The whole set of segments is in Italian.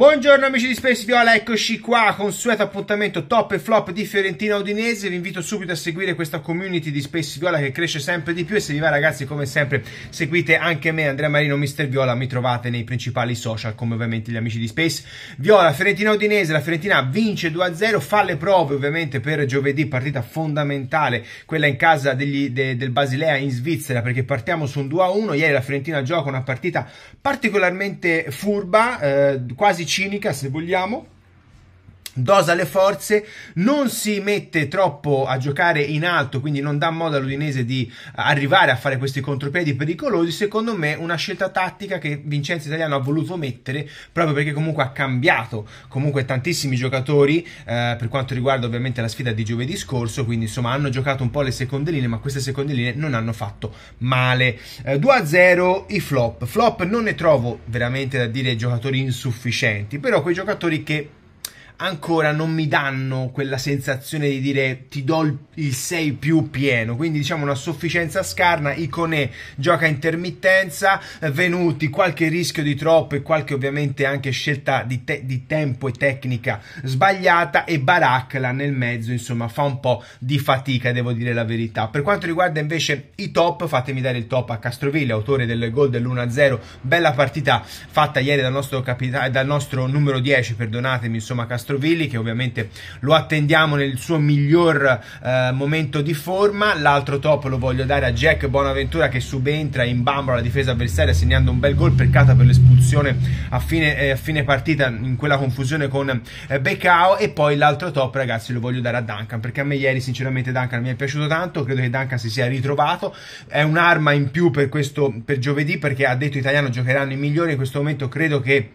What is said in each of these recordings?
Buongiorno amici di Space Viola, eccoci qua, consueto appuntamento top e flop di Fiorentina Udinese. Vi invito subito a seguire questa community di Space Viola che cresce sempre di più e se vi va ragazzi come sempre seguite anche me, Andrea Marino, Mister Viola, mi trovate nei principali social come ovviamente gli amici di Space Viola. Fiorentina Udinese, la Fiorentina vince 2-0, fa le prove ovviamente per giovedì, partita fondamentale, quella in casa degli, de, del Basilea in Svizzera perché partiamo su un 2-1. Ieri la Fiorentina gioca una partita particolarmente furba, eh, quasi cinica se vogliamo dosa le forze, non si mette troppo a giocare in alto, quindi non dà modo all'Udinese di eh, arrivare a fare questi contropiedi pericolosi. Secondo me, una scelta tattica che Vincenzo Italiano ha voluto mettere proprio perché comunque ha cambiato comunque tantissimi giocatori eh, per quanto riguarda ovviamente la sfida di giovedì scorso, quindi insomma hanno giocato un po' le seconde linee, ma queste seconde linee non hanno fatto male. Eh, 2-0 i flop. Flop non ne trovo veramente da dire giocatori insufficienti, però quei giocatori che ancora non mi danno quella sensazione di dire ti do il 6 più pieno, quindi diciamo una sufficienza scarna, Icone gioca intermittenza, Venuti qualche rischio di troppo e qualche ovviamente anche scelta di, te- di tempo e tecnica sbagliata e Barak là nel mezzo insomma fa un po' di fatica devo dire la verità. Per quanto riguarda invece i top, fatemi dare il top a Castroville, autore del gol dell'1-0, bella partita fatta ieri dal nostro, capita- dal nostro numero 10, perdonatemi insomma Castroville Villi che ovviamente lo attendiamo nel suo miglior eh, momento di forma l'altro top lo voglio dare a Jack Bonaventura che subentra in bambola la difesa avversaria segnando un bel gol peccato per l'espulsione a fine, eh, fine, partita in quella confusione con eh, Beccao e poi l'altro top ragazzi lo voglio dare a Duncan perché a me ieri sinceramente Duncan mi è piaciuto tanto credo che Duncan si sia ritrovato è un'arma in più per questo per giovedì perché ha detto italiano giocheranno i migliori in questo momento credo che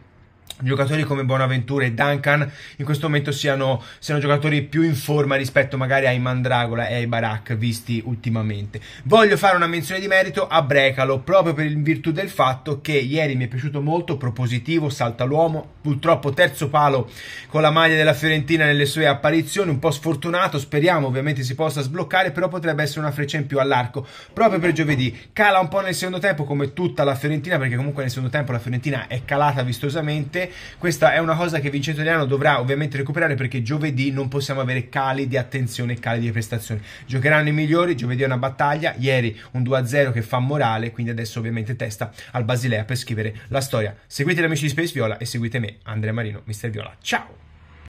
giocatori come Bonaventura e Duncan in questo momento siano, siano, giocatori più in forma rispetto magari ai Mandragola e ai Barak visti ultimamente. Voglio fare una menzione di merito a Brecalo proprio per in virtù del fatto che ieri mi è piaciuto molto, propositivo, salta l'uomo, purtroppo terzo palo con la maglia della Fiorentina nelle sue apparizioni, un po' sfortunato, speriamo ovviamente si possa sbloccare, però potrebbe essere una freccia in più all'arco proprio per giovedì. Cala un po' nel secondo tempo come tutta la Fiorentina perché comunque nel secondo tempo la Fiorentina è calata vistosamente questa è una cosa che Vincenzo Liano dovrà ovviamente recuperare perché giovedì non possiamo avere cali di attenzione e cali di prestazioni. Giocheranno i migliori, giovedì è una battaglia, ieri un 2-0 che fa morale, quindi adesso ovviamente testa al Basilea per scrivere la storia. Seguite gli amici di Space Viola e seguite me, Andrea Marino, Mister Viola. Ciao!